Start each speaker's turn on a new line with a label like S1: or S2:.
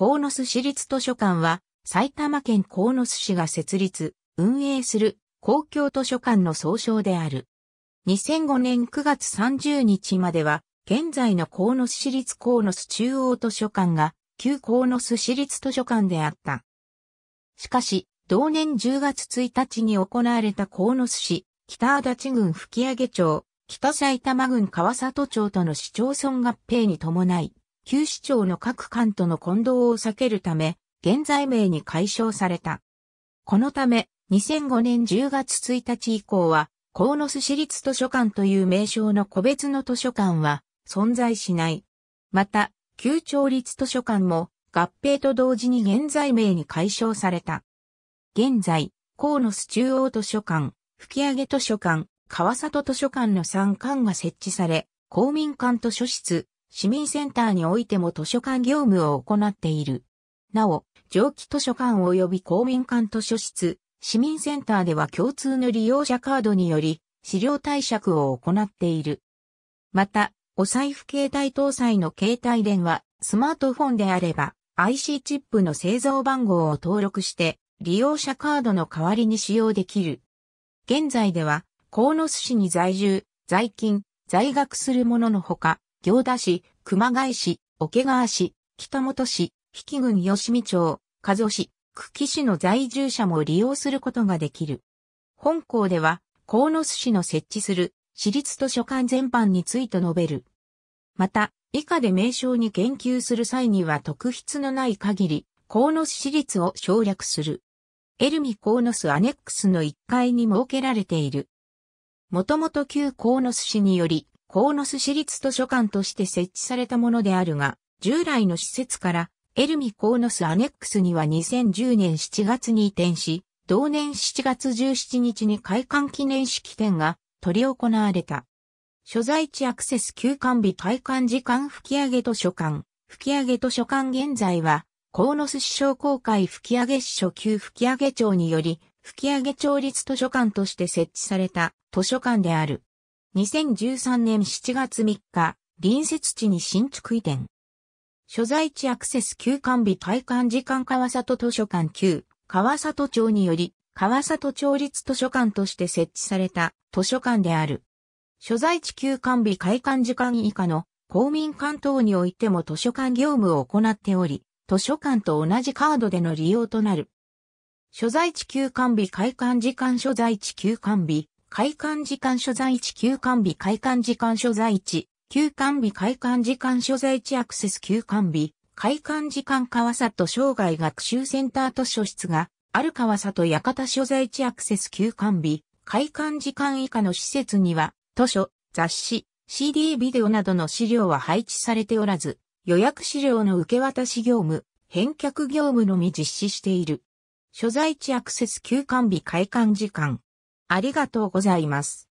S1: 鴻巣市立図書館は、埼玉県鴻巣市が設立、運営する公共図書館の総称である。2005年9月30日までは、現在の鴻巣市立鴻巣中央図書館が、旧鴻巣市立図書館であった。しかし、同年10月1日に行われた鴻巣市、北足立郡吹上町、北埼玉郡川里町との市町村合併に伴い、旧市長の各館との混同を避けるため、現在名に解消された。このため、2005年10月1日以降は、鴻巣市立図書館という名称の個別の図書館は存在しない。また、旧町立図書館も合併と同時に現在名に解消された。現在、野巣中央図書館、吹上図書館、川里図書館の3館が設置され、公民館図書室、市民センターにおいても図書館業務を行っている。なお、蒸気図書館及び公民館図書室、市民センターでは共通の利用者カードにより、資料貸借を行っている。また、お財布携帯搭載の携帯電話、スマートフォンであれば、IC チップの製造番号を登録して、利用者カードの代わりに使用できる。現在では、鴻巣市に在住、在勤、在学する者のほか、行田市、熊谷市、桶川市、北本市、比企郡吉見町、加須市、久喜市の在住者も利用することができる。本校では、野巣市の設置する私立図書館全般について述べる。また、以下で名称に言及する際には特筆のない限り、野巣市立を省略する。エルミ河野巣アネックスの1階に設けられている。もともと旧野巣市により、コノス市立図書館として設置されたものであるが、従来の施設からエルミコノスアネックスには2010年7月に移転し、同年7月17日に開館記念式典が取り行われた。所在地アクセス休館日開館時間吹上図書館、吹上図書館現在は、コノス市商工会吹上市初級吹上町により、吹上町立図書館として設置された図書館である。2013年7月3日、隣接地に新築移転。所在地アクセス休館日開館時間川里図書館旧、川里町により、川里町立図書館として設置された図書館である。所在地休館日開館時間以下の公民館等においても図書館業務を行っており、図書館と同じカードでの利用となる。所在地休館日開館時間所在地休館日開館時間所在地休館日開館時間所在地、休館日開館時間所在地アクセス休館日、開館時間川里生涯学習センター図書室が、ある川里館所在地アクセス休館日、開館時間以下の施設には、図書、雑誌、CD ビデオなどの資料は配置されておらず、予約資料の受け渡し業務、返却業務のみ実施している。所在地アクセス休館日開館時間。ありがとうございます。